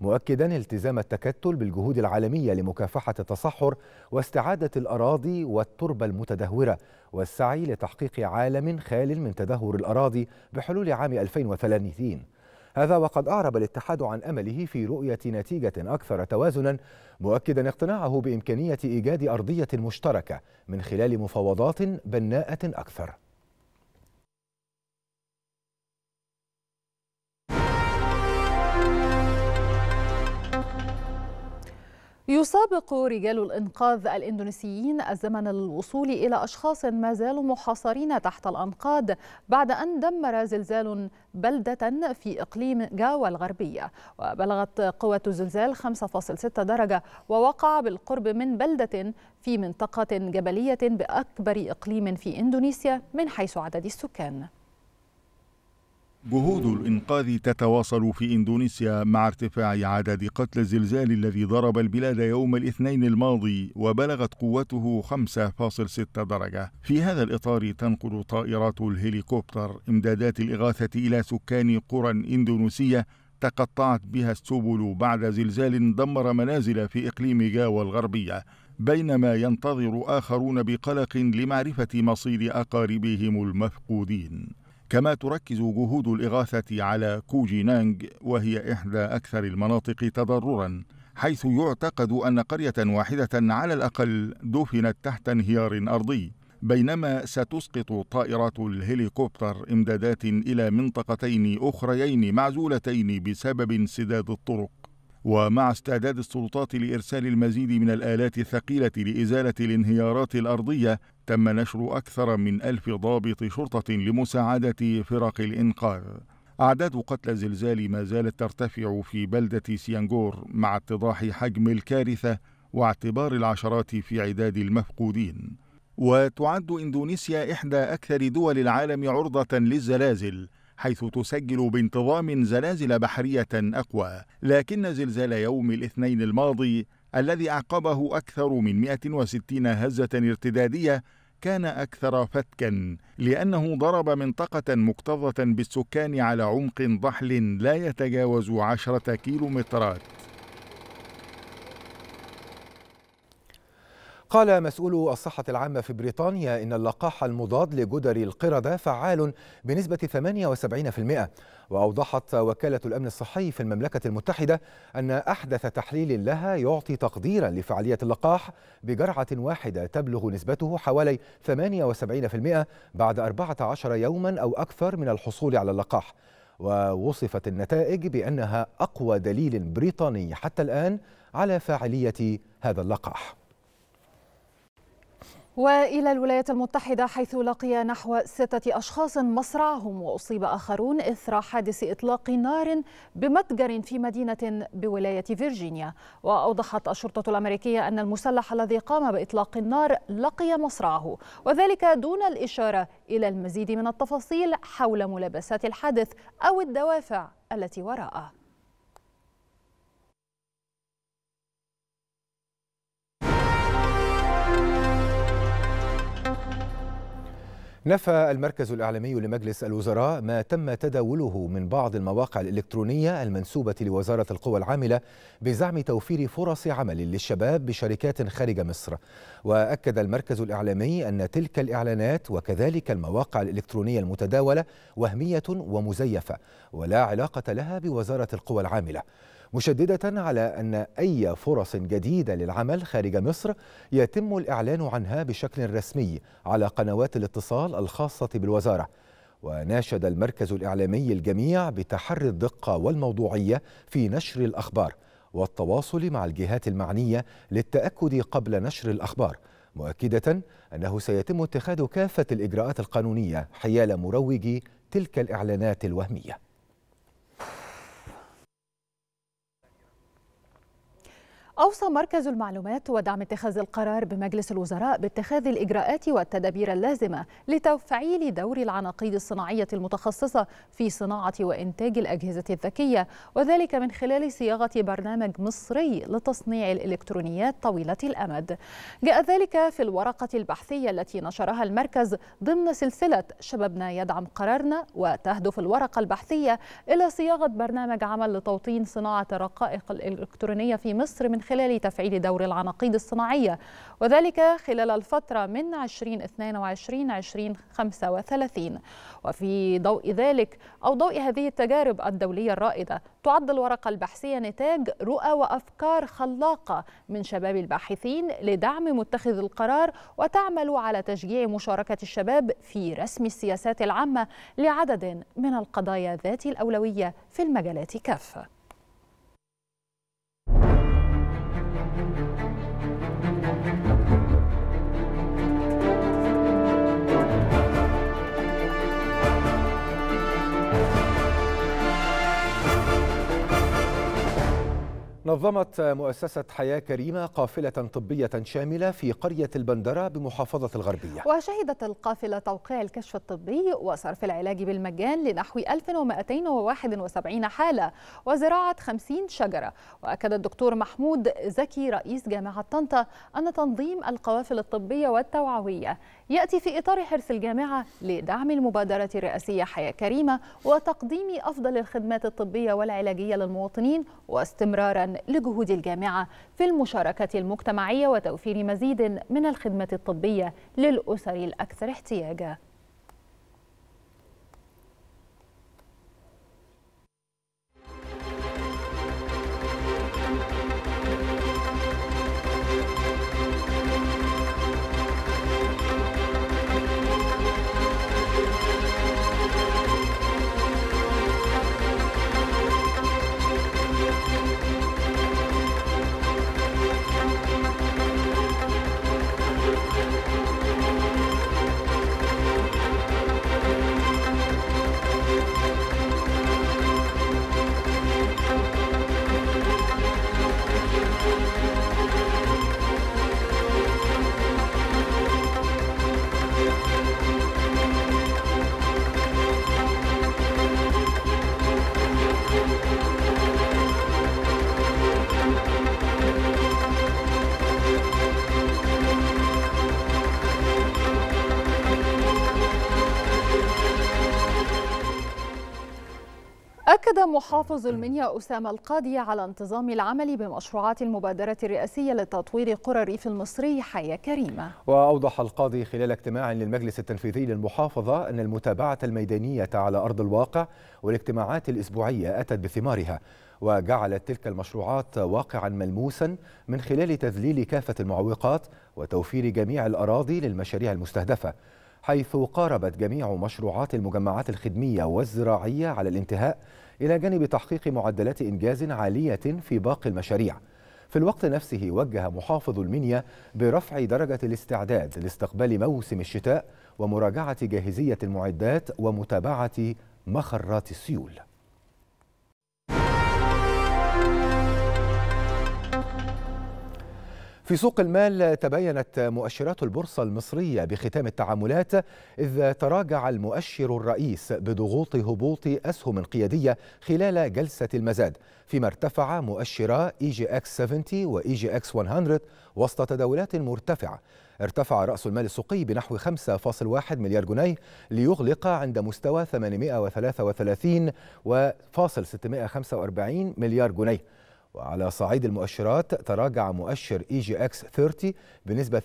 مؤكدا التزام التكتل بالجهود العالمية لمكافحة التصحر واستعادة الأراضي والتربة المتدهورة والسعي لتحقيق عالم خال من تدهور الأراضي بحلول عام 2030 هذا وقد أعرب الاتحاد عن أمله في رؤية نتيجة أكثر توازنا مؤكدا اقتناعه بإمكانية إيجاد أرضية مشتركة من خلال مفاوضات بناءة أكثر يسابق رجال الإنقاذ الإندونيسيين الزمن للوصول إلى أشخاص ما زالوا محاصرين تحت الأنقاض بعد أن دمر زلزال بلدة في إقليم جاوا الغربية وبلغت قوة الزلزال 5.6 درجة ووقع بالقرب من بلدة في منطقة جبلية بأكبر إقليم في إندونيسيا من حيث عدد السكان جهود الإنقاذ تتواصل في إندونيسيا مع ارتفاع عدد قتلى الزلزال الذي ضرب البلاد يوم الاثنين الماضي وبلغت قوته 5.6 درجة. في هذا الإطار تنقل طائرات الهليكوبتر إمدادات الإغاثة إلى سكان قرى إندونيسية تقطعت بها السبل بعد زلزال دمر منازل في إقليم جاوا الغربية. بينما ينتظر آخرون بقلق لمعرفة مصير أقاربهم المفقودين. كما تركز جهود الإغاثة على كوجينانغ وهي إحدى أكثر المناطق تضرراً حيث يعتقد أن قرية واحدة على الأقل دفنت تحت انهيار أرضي بينما ستسقط طائرات الهليكوبتر امدادات إلى منطقتين أخريين معزولتين بسبب انسداد الطرق ومع استعداد السلطات لإرسال المزيد من الآلات الثقيلة لإزالة الانهيارات الأرضية تم نشر أكثر من ألف ضابط شرطة لمساعدة فرق الإنقاذ أعداد قتلى الزلزال ما زالت ترتفع في بلدة سيانجور مع اتضاح حجم الكارثة واعتبار العشرات في عداد المفقودين وتعد إندونيسيا إحدى أكثر دول العالم عرضة للزلازل حيث تسجل بانتظام زلازل بحرية أقوى لكن زلزال يوم الاثنين الماضي الذي أعقبه أكثر من 160 هزة ارتدادية كان أكثر فتكا لأنه ضرب منطقة مكتظة بالسكان على عمق ضحل لا يتجاوز عشرة كيلومترات قال مسؤول الصحة العامة في بريطانيا إن اللقاح المضاد لجدر القردة فعال بنسبة 78% وأوضحت وكالة الأمن الصحي في المملكة المتحدة أن أحدث تحليل لها يعطي تقديرا لفعالية اللقاح بجرعة واحدة تبلغ نسبته حوالي 78% بعد 14 يوما أو أكثر من الحصول على اللقاح ووصفت النتائج بأنها أقوى دليل بريطاني حتى الآن على فاعلية هذا اللقاح والى الولايات المتحده حيث لقي نحو سته اشخاص مصرعهم واصيب اخرون اثر حادث اطلاق نار بمتجر في مدينه بولايه فيرجينيا واوضحت الشرطه الامريكيه ان المسلح الذي قام باطلاق النار لقي مصرعه وذلك دون الاشاره الى المزيد من التفاصيل حول ملابسات الحادث او الدوافع التي وراءه نفى المركز الإعلامي لمجلس الوزراء ما تم تداوله من بعض المواقع الإلكترونية المنسوبة لوزارة القوى العاملة بزعم توفير فرص عمل للشباب بشركات خارج مصر وأكد المركز الإعلامي أن تلك الإعلانات وكذلك المواقع الإلكترونية المتداولة وهمية ومزيفة ولا علاقة لها بوزارة القوى العاملة مشددة على أن أي فرص جديدة للعمل خارج مصر يتم الإعلان عنها بشكل رسمي على قنوات الاتصال الخاصة بالوزارة وناشد المركز الإعلامي الجميع بتحري الدقة والموضوعية في نشر الأخبار والتواصل مع الجهات المعنية للتأكد قبل نشر الأخبار مؤكدة أنه سيتم اتخاذ كافة الإجراءات القانونية حيال مروجي تلك الإعلانات الوهمية أوصى مركز المعلومات ودعم اتخاذ القرار بمجلس الوزراء باتخاذ الإجراءات والتدابير اللازمة لتفعيل دور العناقيد الصناعية المتخصصة في صناعة وإنتاج الأجهزة الذكية وذلك من خلال صياغة برنامج مصري لتصنيع الإلكترونيات طويلة الأمد جاء ذلك في الورقة البحثية التي نشرها المركز ضمن سلسلة شبابنا يدعم قرارنا وتهدف الورقة البحثية إلى صياغة برنامج عمل لتوطين صناعة الرقائق الإلكترونية في مصر من خلال تفعيل دور العناقيد الصناعية وذلك خلال الفترة من 2022 2035 وفي ضوء ذلك أو ضوء هذه التجارب الدولية الرائدة تعد الورقة البحثية نتاج رؤى وأفكار خلاقة من شباب الباحثين لدعم متخذ القرار وتعمل على تشجيع مشاركة الشباب في رسم السياسات العامة لعدد من القضايا ذات الأولوية في المجالات كافة نظمت مؤسسة حياة كريمة قافلة طبية شاملة في قرية البندرة بمحافظة الغربية وشهدت القافلة توقيع الكشف الطبي وصرف العلاج بالمجان لنحو 1271 حالة وزراعة 50 شجرة وأكد الدكتور محمود زكي رئيس جامعة طنطا أن تنظيم القوافل الطبية والتوعوية يأتي في إطار حرص الجامعة لدعم المبادرة الرئاسية حياة كريمة وتقديم أفضل الخدمات الطبية والعلاجية للمواطنين واستمرارا لجهود الجامعة في المشاركة المجتمعية وتوفير مزيد من الخدمات الطبية للأسر الأكثر احتياجا محافظ المنيا أسامة القاضي على انتظام العمل بمشروعات المبادرة الرئاسية لتطوير قرى الريف المصري حياة كريمة وأوضح القاضي خلال اجتماع للمجلس التنفيذي للمحافظة أن المتابعة الميدانية على أرض الواقع والاجتماعات الأسبوعية أتت بثمارها وجعلت تلك المشروعات واقعا ملموسا من خلال تذليل كافة المعوقات وتوفير جميع الأراضي للمشاريع المستهدفة حيث قاربت جميع مشروعات المجمعات الخدمية والزراعية على الانتهاء إلى جانب تحقيق معدلات إنجاز عالية في باقي المشاريع في الوقت نفسه وجه محافظ المنيا برفع درجة الاستعداد لاستقبال موسم الشتاء ومراجعة جاهزية المعدات ومتابعة مخرات السيول في سوق المال تبينت مؤشرات البورصة المصرية بختام التعاملات إذ تراجع المؤشر الرئيس بضغوط هبوط أسهم قيادية خلال جلسة المزاد فيما ارتفع مؤشرا اي جي اكس 70 واي جي اكس 100 وسط تداولات مرتفعة ارتفع رأس المال السوقي بنحو 5.1 مليار جنيه ليغلق عند مستوى 833.645 مليار جنيه وعلى صعيد المؤشرات تراجع مؤشر اي جي اكس 30 بنسبة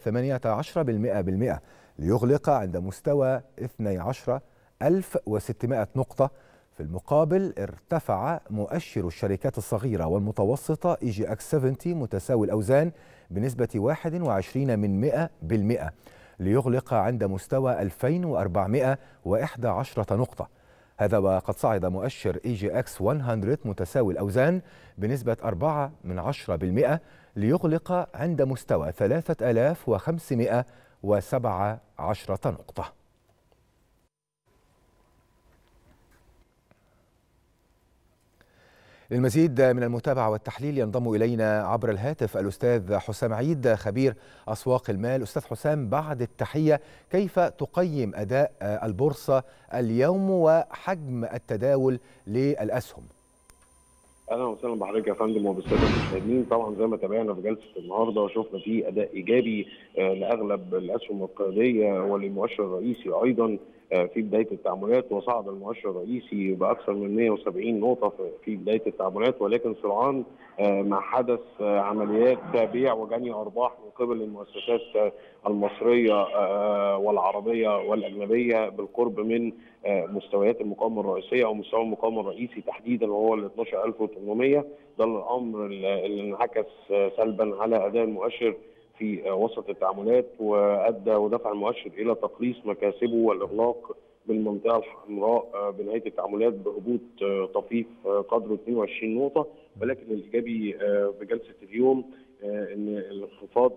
18% ليغلق عند مستوى 12600 نقطة في المقابل ارتفع مؤشر الشركات الصغيرة والمتوسطة اي جي اكس 70 متساوي الأوزان بنسبة 21 من 100 ليغلق عند مستوى 2411 نقطة هذا وقد صعد مؤشر اي جي اكس 100 متساوي الأوزان بنسبة 4 من 10% ليغلق عند مستوى 3517 نقطة للمزيد من المتابعة والتحليل ينضم إلينا عبر الهاتف الأستاذ حسام عيد خبير أسواق المال أستاذ حسام بعد التحية كيف تقيم أداء البورصة اليوم وحجم التداول للأسهم اهلا وسهلا بحضرتك يا فندم وبالساده المشاهدين طبعا زي ما تابعنا في جلسه النهارده وشفنا في اداء ايجابي آه، لاغلب الاسهم القياديه وللمؤشر الرئيسي ايضا آه، في بدايه التعاملات وصعد المؤشر الرئيسي باكثر من 170 نقطه في بدايه التعاملات ولكن سرعان آه، ما حدث آه، عمليات بيع وجني ارباح من قبل المؤسسات المصريه والعربيه والاجنبيه بالقرب من مستويات المقاومه الرئيسيه او مستوى المقاومه الرئيسي تحديدا وهو ال 12800 ده الامر اللي انعكس سلبا على اداء المؤشر في وسط التعاملات وادى ودفع المؤشر الى تقليص مكاسبه والاغلاق بالمنطقه الحمراء آه، بنهايه التعاملات بهبوط آه، طفيف آه، قدره 22 نقطه ولكن الايجابي بجلسه اليوم ان الانخفاض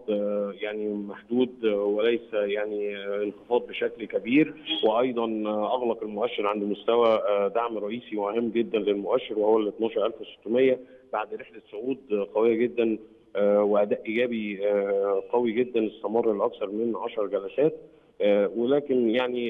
يعني محدود وليس يعني انخفاض بشكل كبير وايضا اغلق المؤشر عند مستوى دعم رئيسي مهم جدا للمؤشر وهو ال 12600 بعد رحله صعود قويه جدا آه، واداء ايجابي آه، قوي جدا استمر لاكثر من 10 جلسات آه، ولكن يعني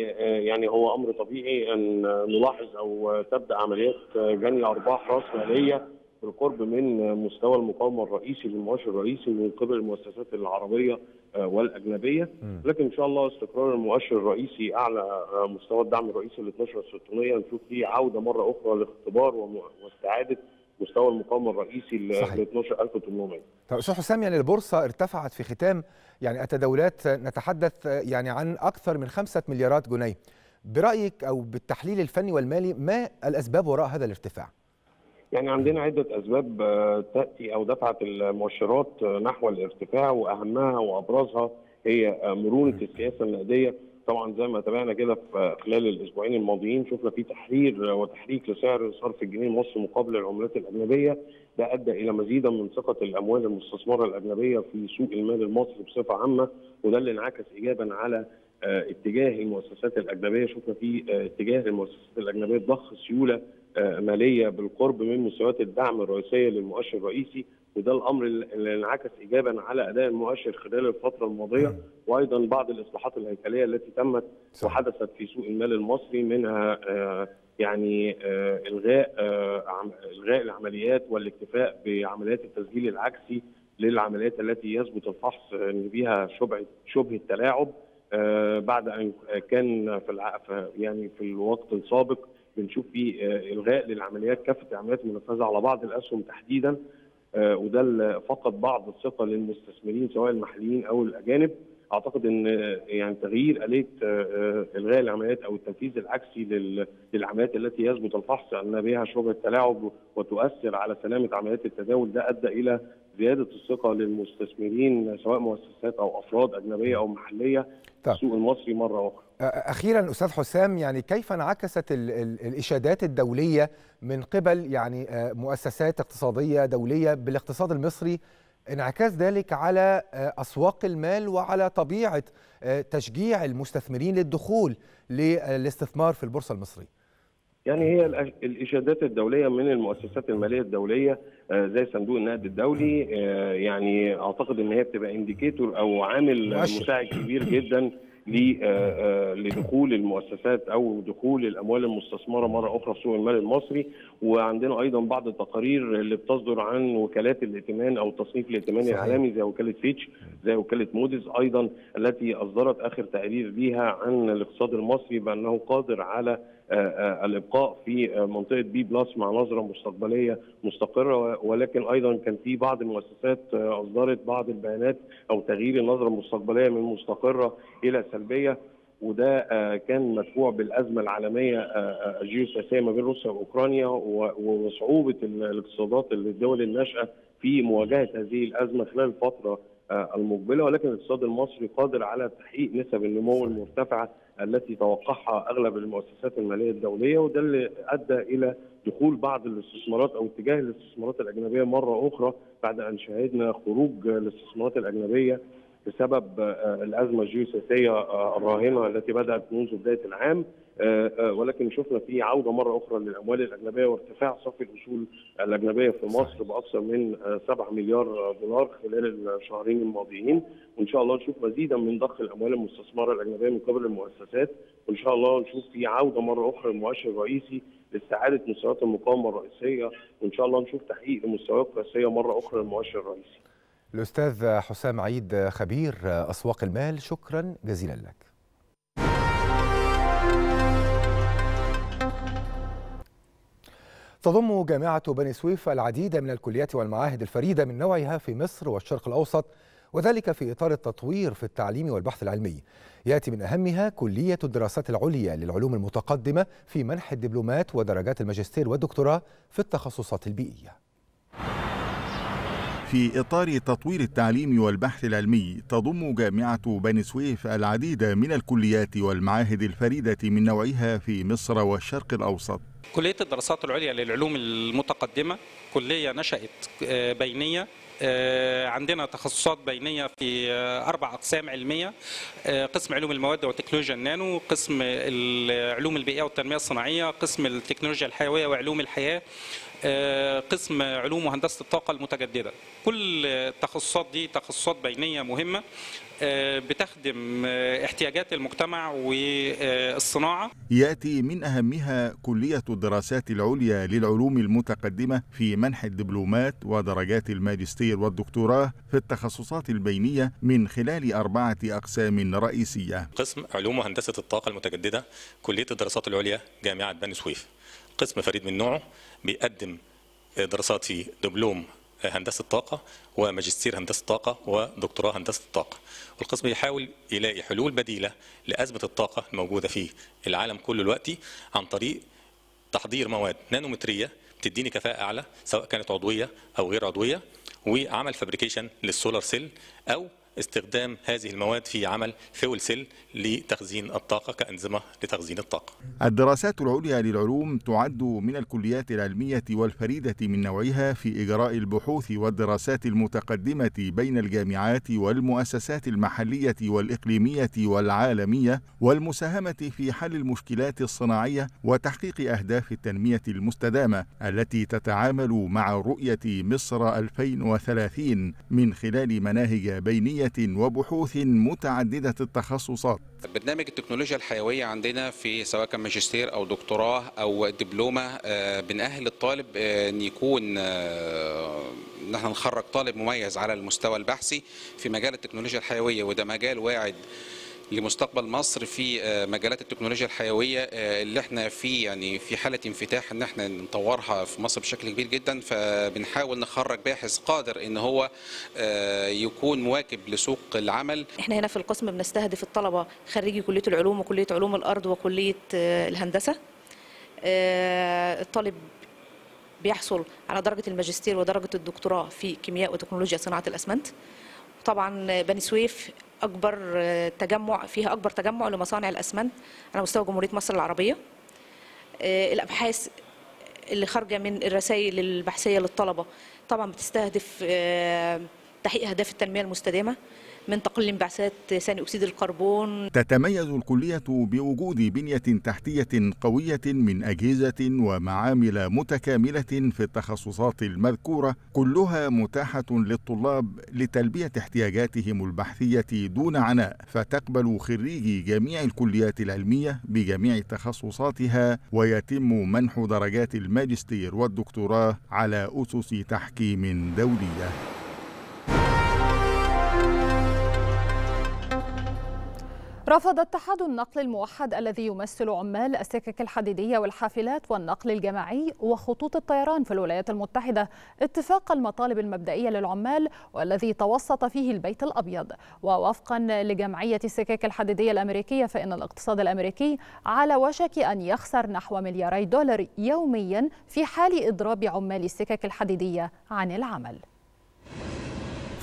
يعني هو امر طبيعي ان نلاحظ او تبدا عمليات جني ارباح راس ماليه بالقرب من مستوى المقاومه الرئيسي للمؤشر الرئيسي من قبل المؤسسات العربيه والاجنبيه لكن ان شاء الله استقرار المؤشر الرئيسي اعلى مستوى الدعم الرئيسي ال 12600 نشوف فيه عوده مره اخرى لاختبار واستعاده مستوى المقاومه الرئيسي ل 12800 طب استاذ حسام يعني البورصه ارتفعت في ختام يعني التداولات نتحدث يعني عن اكثر من 5 مليارات جنيه برايك او بالتحليل الفني والمالي ما الاسباب وراء هذا الارتفاع؟ يعني عندنا عدة أسباب آه، تأتي أو دفعت المؤشرات آه، نحو الارتفاع وأهمها وأبرزها هي آه، مرونة السياسة النقدية طبعا زي ما تابعنا كده في خلال الاسبوعين الماضيين شفنا في تحرير وتحريك لسعر صرف الجنيه المصري مقابل العملات الاجنبيه ده ادى الى مزيدا من ثقه الاموال المستثمره الاجنبيه في سوق المال المصري بصفه عامه وده اللي انعكس ايجابا على آه، اتجاه المؤسسات الاجنبيه شفنا في آه، اتجاه المؤسسات الاجنبيه ضخ سيوله آه، ماليه بالقرب من مستويات الدعم الرئيسيه للمؤشر الرئيسي وده الامر اللي انعكس ايجابا على اداء المؤشر خلال الفتره الماضيه نعم. وايضا بعض الاصلاحات الهيكليه التي تمت وحدثت في سوق المال المصري منها آه، يعني آه، الغاء آه، الغاء العمليات والاكتفاء بعمليات التسجيل العكسي للعمليات التي يثبت الفحص ان بها شبه شبهه تلاعب بعد ان كان في يعني في الوقت السابق بنشوف فيه الغاء للعمليات كافه العمليات المنفذه على بعض الاسهم تحديدا آه، وده اللي فقد بعض الثقه للمستثمرين سواء المحليين او الاجانب اعتقد ان آه، يعني تغيير اليه آه، الغاء العمليات او التنفيذ العكسي للعمليات التي يثبت الفحص ان بها شبهه تلاعب وتؤثر على سلامه عمليات التداول ده ادى الى زياده الثقه للمستثمرين سواء مؤسسات او افراد اجنبيه او محليه السوق المصري مره اخرى اخيرا استاذ حسام يعني كيف انعكست ال ال الاشادات الدوليه من قبل يعني مؤسسات اقتصاديه دوليه بالاقتصاد المصري انعكاس ذلك على اسواق المال وعلى طبيعه تشجيع المستثمرين للدخول للاستثمار في البورصه المصريه يعني هي الإشادات الدولية من المؤسسات المالية الدولية آه، زي صندوق النقد الدولي آه، يعني أعتقد إن هي بتبقى إنديكيتور أو عامل مساعد كبير جدا آه، آه، لدخول المؤسسات او دخول الاموال المستثمره مره اخرى في سوق المال المصري وعندنا ايضا بعض التقارير اللي بتصدر عن وكالات الائتمان او تصنيف الائتمان العالمي زي وكاله فيتش زي وكاله موديز ايضا التي اصدرت اخر تقرير ليها عن الاقتصاد المصري بانه قادر على آه، الابقاء في منطقه بي بلس مع نظره مستقبليه مستقره ولكن ايضا كان في بعض المؤسسات اصدرت بعض البيانات او تغيير النظره المستقبليه من مستقره الى سلبيه وده آه، كان مدفوع بالازمه العالميه آه، آه، الجيوسياسيه ما بين روسيا واوكرانيا وصعوبه الاقتصادات الدول الناشئه في مواجهه هذه الازمه خلال الفتره المقبله ولكن الاقتصاد المصري قادر على تحقيق نسب النمو المرتفعه التي توقعها اغلب المؤسسات الماليه الدوليه وده اللي ادى الى دخول بعض الاستثمارات او اتجاه الاستثمارات الاجنبيه مره اخرى بعد ان شهدنا خروج الاستثمارات الاجنبيه بسبب آه، الازمه الجيوسياسيه آه، الراهنه التي بدات منذ بدايه العام آه، ولكن شفنا في عوده مره اخرى للاموال الاجنبيه وارتفاع صافي الاصول الاجنبيه في مصر باكثر من 7 مليار دولار خلال الشهرين الماضيين وان شاء الله نشوف مزيدا من ضخ الاموال المستثمره الاجنبيه من قبل المؤسسات وان شاء الله نشوف في عوده مره اخرى للمؤشر الرئيسي لاستعاده مستويات المقاومه الرئيسيه وان شاء الله نشوف تحقيق لمستويات قياسيه مره اخرى للمؤشر الرئيسي. الأستاذ حسام عيد خبير أسواق المال شكرا جزيلا لك تضم جامعة بني سويف العديد من الكليات والمعاهد الفريدة من نوعها في مصر والشرق الأوسط وذلك في إطار التطوير في التعليم والبحث العلمي يأتي من أهمها كلية الدراسات العليا للعلوم المتقدمة في منح الدبلومات ودرجات الماجستير والدكتوراه في التخصصات البيئية في إطار تطوير التعليم والبحث العلمي تضم جامعة بني سويف العديد من الكليات والمعاهد الفريدة من نوعها في مصر والشرق الأوسط كلية الدراسات العليا للعلوم المتقدمة كلية نشأت آه، بينية آه، عندنا تخصصات بينيه في آه، اربع اقسام علميه آه، قسم علوم المواد وتكنولوجيا النانو قسم العلوم البيئيه والتنميه الصناعيه قسم التكنولوجيا الحيويه وعلوم الحياه قسم علوم وهندسه الطاقه المتجدده كل التخصصات دي تخصصات بينيه مهمه بتخدم احتياجات المجتمع والصناعة يأتي من أهمها كلية الدراسات العليا للعلوم المتقدمة في منح الدبلومات ودرجات الماجستير والدكتوراه في التخصصات البينية من خلال أربعة أقسام رئيسية قسم علوم وهندسة الطاقة المتجددة كلية الدراسات العليا جامعة بني سويف قسم فريد من نوعه بيقدم دراسات في دبلوم هندسه طاقه وماجستير هندسه طاقه ودكتوراه هندسه طاقه والقسم بيحاول يلاقي حلول بديله لازمه الطاقه الموجوده في العالم كله دلوقتي عن طريق تحضير مواد نانومتريه بتديني كفاءه اعلى سواء كانت عضويه او غير عضويه وعمل فابريكيشن للسولار سيل او استخدام هذه المواد في عمل فول سيل لتخزين الطاقة كأنظمة لتخزين الطاقة الدراسات العليا للعلوم تعد من الكليات العلمية والفريدة من نوعها في إجراء البحوث والدراسات المتقدمة بين الجامعات والمؤسسات المحلية والإقليمية والعالمية والمساهمة في حل المشكلات الصناعية وتحقيق أهداف التنمية المستدامة التي تتعامل مع رؤية مصر 2030 من خلال مناهج بينية علمية وبحوث متعددة التخصصات برنامج التكنولوجيا الحيوية عندنا في سواء كان ماجستير أو دكتوراه أو دبلومة بنأهل آه، الطالب آه، أن يكون ان آه، احنا نخرج طالب مميز على المستوى البحثي في مجال التكنولوجيا الحيويه وده مجال واعد لمستقبل مصر في آه، مجالات التكنولوجيا الحيويه آه، اللي احنا في يعني في حاله انفتاح ان احنا نطورها في مصر بشكل كبير جدا فبنحاول نخرج باحث قادر ان هو آه، يكون مواكب لسوق العمل احنا هنا في القسم بنستهدف الطلبه خريجي كليه العلوم وكليه علوم الارض وكليه الهندسه الطالب بيحصل على درجه الماجستير ودرجه الدكتوراه في كيمياء وتكنولوجيا صناعه الاسمنت طبعا بني سويف اكبر تجمع فيها اكبر تجمع لمصانع الاسمنت على مستوى جمهوريه مصر العربيه آه، الابحاث اللي خارجه من الرسائل البحثيه للطلبه طبعا بتستهدف آه، تحقيق اهداف التنميه المستدامه من تقليل انبعاثات ثاني اكسيد الكربون تتميز الكليه بوجود بنيه تحتيه قويه من اجهزه ومعامل متكامله في التخصصات المذكوره كلها متاحه للطلاب لتلبيه احتياجاتهم البحثيه دون عناء فتقبل خريجي جميع الكليات العلميه بجميع تخصصاتها ويتم منح درجات الماجستير والدكتوراه على اسس تحكيم دوليه رفض اتحاد النقل الموحد الذي يمثل عمال السكك الحديدية والحافلات والنقل الجماعي وخطوط الطيران في الولايات المتحدة اتفاق المطالب المبدئية للعمال والذي توسط فيه البيت الأبيض ووفقا لجمعية السكك الحديدية الأمريكية فإن الاقتصاد الأمريكي على وشك أن يخسر نحو ملياري دولار يوميا في حال إضراب عمال السكك الحديدية عن العمل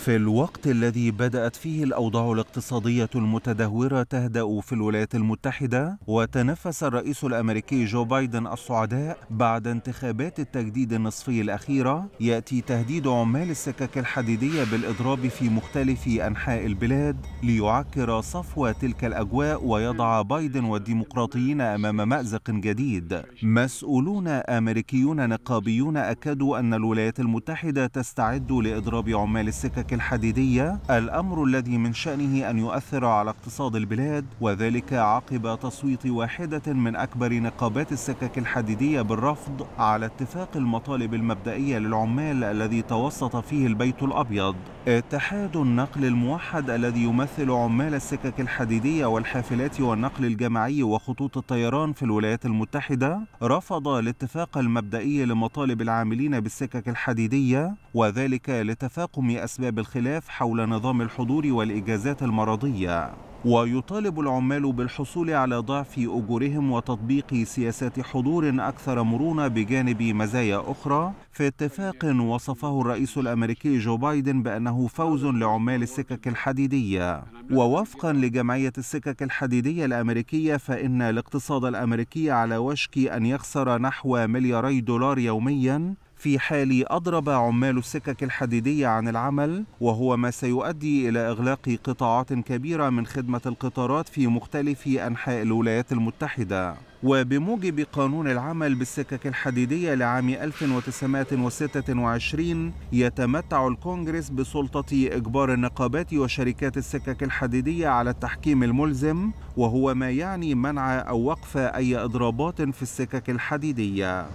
في الوقت الذي بدأت فيه الأوضاع الاقتصادية المتدهورة تهدأ في الولايات المتحدة وتنفس الرئيس الأمريكي جو بايدن الصعداء بعد انتخابات التجديد النصفي الأخيرة يأتي تهديد عمال السكك الحديدية بالإضراب في مختلف أنحاء البلاد ليعكر صفو تلك الأجواء ويضع بايدن والديمقراطيين أمام مأزق جديد مسؤولون أمريكيون نقابيون أكدوا أن الولايات المتحدة تستعد لإضراب عمال السكك الحديدية الأمر الذي من شأنه أن يؤثر على اقتصاد البلاد وذلك عقب تصويت واحدة من أكبر نقابات السكك الحديدية بالرفض على اتفاق المطالب المبدئية للعمال الذي توسط فيه البيت الأبيض اتحاد النقل الموحد الذي يمثل عمال السكك الحديدية والحافلات والنقل الجماعي وخطوط الطيران في الولايات المتحدة رفض الاتفاق المبدئي لمطالب العاملين بالسكك الحديدية وذلك لتفاقم أسباب بالخلاف حول نظام الحضور والإجازات المرضية ويطالب العمال بالحصول على ضعف أجورهم وتطبيق سياسات حضور أكثر مرونة بجانب مزايا أخرى في اتفاق وصفه الرئيس الأمريكي جو بايدن بأنه فوز لعمال السكك الحديدية ووفقا لجمعية السكك الحديدية الأمريكية فإن الاقتصاد الأمريكي على وشك أن يخسر نحو ملياري دولار يوميا في حال أضرب عمال السكك الحديدية عن العمل وهو ما سيؤدي إلى إغلاق قطاعات كبيرة من خدمة القطارات في مختلف أنحاء الولايات المتحدة وبموجب قانون العمل بالسكك الحديدية لعام 1926 يتمتع الكونغرس بسلطة إجبار النقابات وشركات السكك الحديدية على التحكيم الملزم وهو ما يعني منع أو وقف أي إضرابات في السكك الحديدية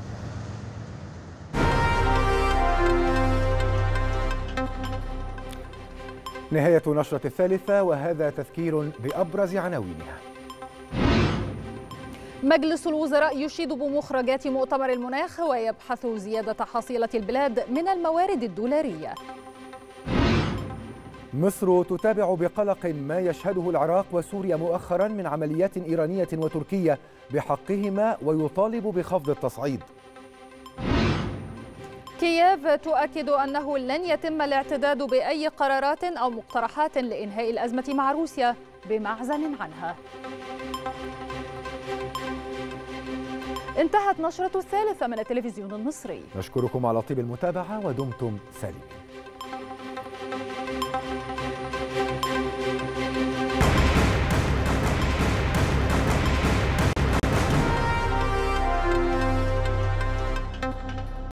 نهاية نشرة الثالثة وهذا تذكير بأبرز عناوينها مجلس الوزراء يشيد بمخرجات مؤتمر المناخ ويبحث زيادة حصيلة البلاد من الموارد الدولارية مصر تتابع بقلق ما يشهده العراق وسوريا مؤخرا من عمليات إيرانية وتركية بحقهما ويطالب بخفض التصعيد كييف تؤكد أنه لن يتم الاعتداد بأي قرارات أو مقترحات لإنهاء الأزمة مع روسيا بمعزل عنها انتهت نشرة الثالثة من التلفزيون المصري نشكركم على طيب المتابعة ودمتم سالمين